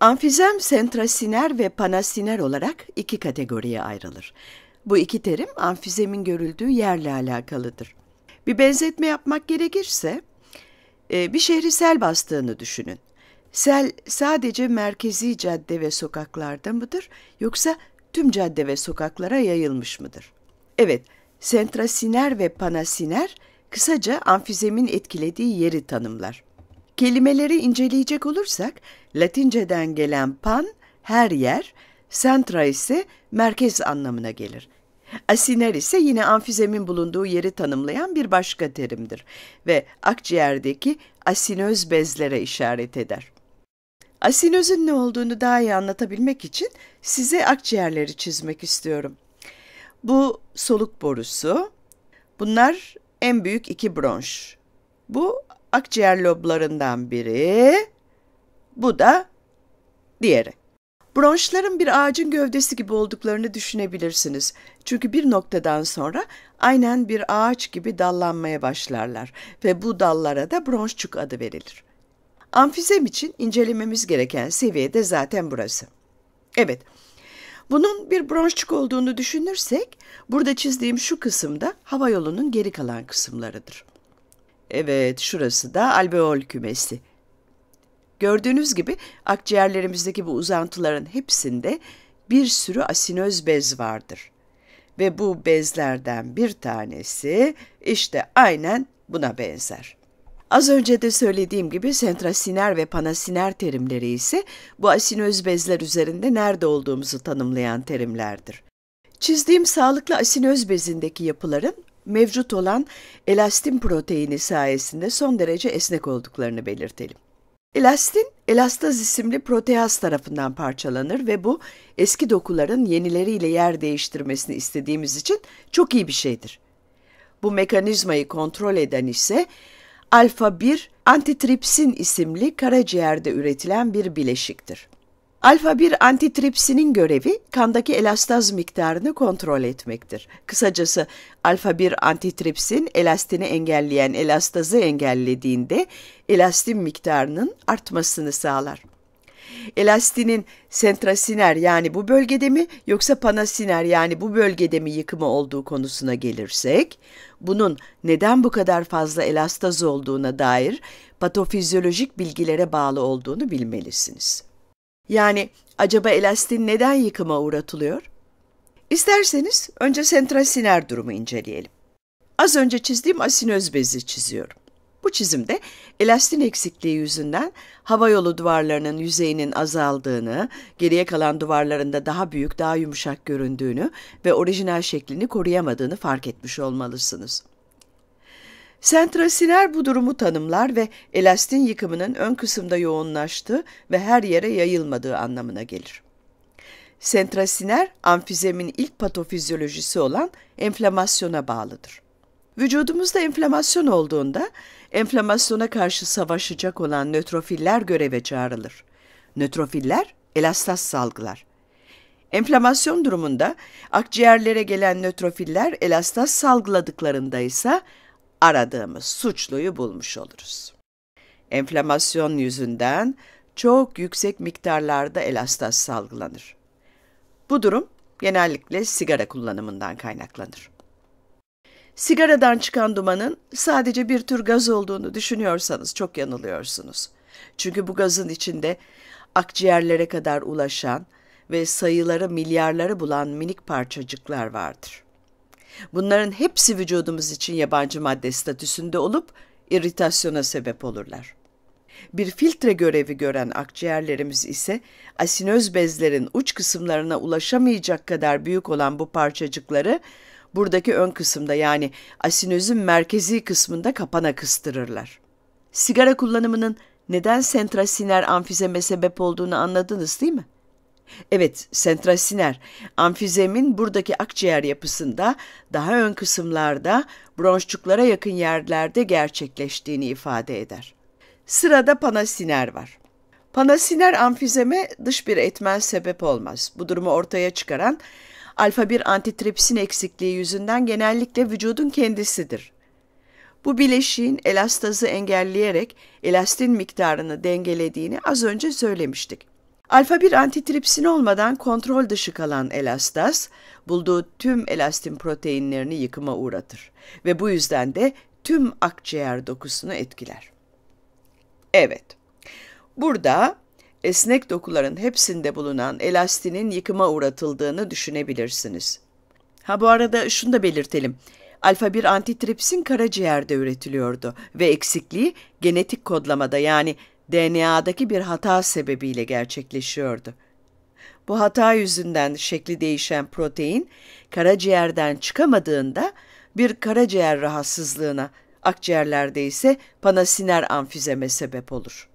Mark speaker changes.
Speaker 1: Amfizem sentrasiner ve panasiner olarak iki kategoriye ayrılır. Bu iki terim amfizemin görüldüğü yerle alakalıdır. Bir benzetme yapmak gerekirse e, bir şehri sel bastığını düşünün. Sel sadece merkezi cadde ve sokaklarda mıdır yoksa tüm cadde ve sokaklara yayılmış mıdır? Evet, sentrasiner ve panasiner kısaca amfizemin etkilediği yeri tanımlar. Kelimeleri inceleyecek olursak Latinceden gelen pan her yer, centra ise merkez anlamına gelir. Asiner ise yine amfizemin bulunduğu yeri tanımlayan bir başka terimdir ve akciğerdeki asinöz bezlere işaret eder. Asinözün ne olduğunu daha iyi anlatabilmek için size akciğerleri çizmek istiyorum. Bu soluk borusu, bunlar en büyük iki bronş. Bu akciğer loblarından biri, bu da diğeri. Bronşların bir ağacın gövdesi gibi olduklarını düşünebilirsiniz. Çünkü bir noktadan sonra aynen bir ağaç gibi dallanmaya başlarlar ve bu dallara da bronşçuk adı verilir. Amfizem için incelememiz gereken seviye de zaten burası. Evet, bunun bir bronşçuk olduğunu düşünürsek, burada çizdiğim şu kısımda hava yolunun geri kalan kısımlarıdır. Evet, şurası da alveol kümesi. Gördüğünüz gibi akciğerlerimizdeki bu uzantıların hepsinde bir sürü asinöz bez vardır. Ve bu bezlerden bir tanesi işte aynen buna benzer. Az önce de söylediğim gibi sentrasiner ve panasiner terimleri ise bu asinöz bezler üzerinde nerede olduğumuzu tanımlayan terimlerdir. Çizdiğim sağlıklı asinöz bezindeki yapıların mevcut olan elastin proteini sayesinde son derece esnek olduklarını belirtelim. Elastin, elastaz isimli proteaz tarafından parçalanır ve bu eski dokuların yenileriyle yer değiştirmesini istediğimiz için çok iyi bir şeydir. Bu mekanizmayı kontrol eden ise alfa 1 antitripsin isimli karaciğerde üretilen bir bileşiktir. Alfa-1 antitripsinin görevi kandaki elastaz miktarını kontrol etmektir. Kısacası alfa-1 antitripsin elastini engelleyen elastazı engellediğinde elastin miktarının artmasını sağlar. Elastinin sentrasiner yani bu bölgede mi yoksa panasiner yani bu bölgede mi yıkımı olduğu konusuna gelirsek, bunun neden bu kadar fazla elastaz olduğuna dair patofizyolojik bilgilere bağlı olduğunu bilmelisiniz. Yani acaba elastin neden yıkıma uğratılıyor? İsterseniz önce sentrasiner durumu inceleyelim. Az önce çizdiğim asinöz bezi çiziyorum. Bu çizimde elastin eksikliği yüzünden hava yolu duvarlarının yüzeyinin azaldığını, geriye kalan duvarlarında daha büyük, daha yumuşak göründüğünü ve orijinal şeklini koruyamadığını fark etmiş olmalısınız. Sentrasiner bu durumu tanımlar ve elastin yıkımının ön kısımda yoğunlaştığı ve her yere yayılmadığı anlamına gelir. Sentrasiner, amfizemin ilk patofizyolojisi olan enflamasyona bağlıdır. Vücudumuzda enflamasyon olduğunda, enflamasyona karşı savaşacak olan nötrofiller göreve çağrılır. Nötrofiller, elastas salgılar. Enflamasyon durumunda akciğerlere gelen nötrofiller elastas salgıladıklarında ise aradığımız suçluyu bulmuş oluruz. Enflamasyon yüzünden çok yüksek miktarlarda elastaz salgılanır. Bu durum genellikle sigara kullanımından kaynaklanır. Sigaradan çıkan dumanın sadece bir tür gaz olduğunu düşünüyorsanız çok yanılıyorsunuz. Çünkü bu gazın içinde akciğerlere kadar ulaşan ve sayıları milyarları bulan minik parçacıklar vardır. Bunların hepsi vücudumuz için yabancı madde statüsünde olup irritasyona sebep olurlar. Bir filtre görevi gören akciğerlerimiz ise asinöz bezlerin uç kısımlarına ulaşamayacak kadar büyük olan bu parçacıkları buradaki ön kısımda yani asinözün merkezi kısmında kapana kıstırırlar. Sigara kullanımının neden sentrasiner amfizeme sebep olduğunu anladınız değil mi? Evet, sentrasiner. Amfizemin buradaki akciğer yapısında daha ön kısımlarda bronşçuklara yakın yerlerde gerçekleştiğini ifade eder. Sırada panasiner var. Panasiner amfizeme dış bir etmen sebep olmaz. Bu durumu ortaya çıkaran alfa 1 antitripsin eksikliği yüzünden genellikle vücudun kendisidir. Bu bileşiğin elastazı engelleyerek elastin miktarını dengelediğini az önce söylemiştik. Alfa-1 antitripsin olmadan kontrol dışı kalan elastaz, bulduğu tüm elastin proteinlerini yıkıma uğratır ve bu yüzden de tüm akciğer dokusunu etkiler. Evet, burada esnek dokuların hepsinde bulunan elastinin yıkıma uğratıldığını düşünebilirsiniz. Ha bu arada şunu da belirtelim. Alfa-1 antitripsin karaciğerde üretiliyordu ve eksikliği genetik kodlamada yani DNA'daki bir hata sebebiyle gerçekleşiyordu. Bu hata yüzünden şekli değişen protein karaciğerden çıkamadığında bir karaciğer rahatsızlığına, akciğerlerde ise panasiner amfizeme sebep olur.''